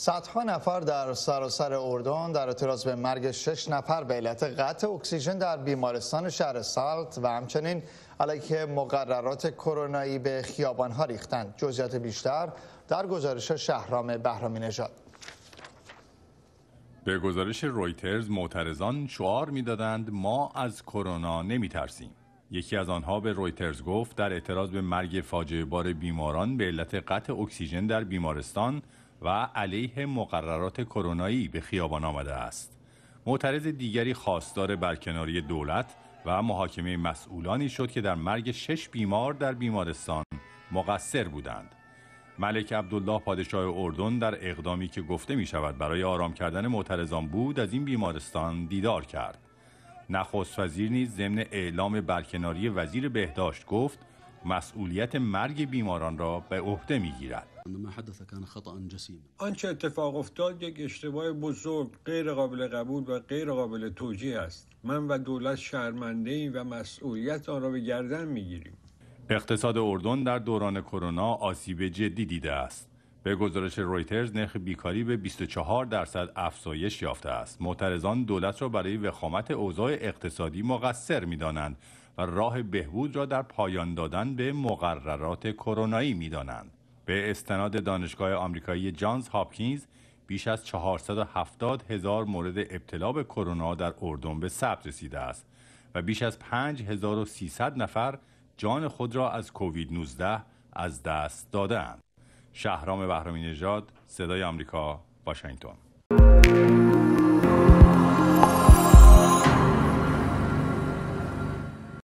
صدها نفر در سراسر اردن در اعتراض به مرگ شش نفر به علت قطع اکسیژن در بیمارستان شهر سالت و همچنین علیه مقررات کرونایی به ها ریختند جزئیات بیشتر در گزارش شهرام بهرامی نژاد به گزارش رویترز معترضان شعار میدادند ما از کرونا نمیترسیم یکی از آنها به رویترز گفت در اعتراض به مرگ فاجعه بار بیماران به علت قطع اکسیژن در بیمارستان و علیه مقررات کرونایی به خیابان آمده است معترض دیگری خواستار برکناری دولت و محاکمه مسئولانی شد که در مرگ شش بیمار در بیمارستان مقصر بودند ملک عبدالله پادشاه اردن در اقدامی که گفته می شود برای آرام کردن معترضان بود از این بیمارستان دیدار کرد نخست وزیر نیز ضمن اعلام برکناری وزیر بهداشت گفت مسئولیت مرگ بیماران را به عهده میگیرد آنچه اتفاق افتاد یک اشتباه بزرگ غیر قابل قبول و غیر قابل توجیه است من و دولت شرمنده ایم و مسئولیت آن را به گردن میگیریم اقتصاد اردن در دوران کرونا آسیب جدی دیده است به گزارش رویترز نرخ بیکاری به 24 درصد افزایش یافته است معترضان دولت را برای وخامت اوضاع اقتصادی مقصر میدانند و راه بهبود را در پایان دادن به مقررات کرونایی میدانند به استناد دانشگاه آمریکایی جانز هاپکینز بیش از 470 هزار مورد ابتلا به کرونا در اردن به ثبت رسیده است و بیش از 5300 نفر جان خود را از کووید 19 از دست دادند. شهرام بهرامی نژاد، صدای آمریکا، واشنگتن.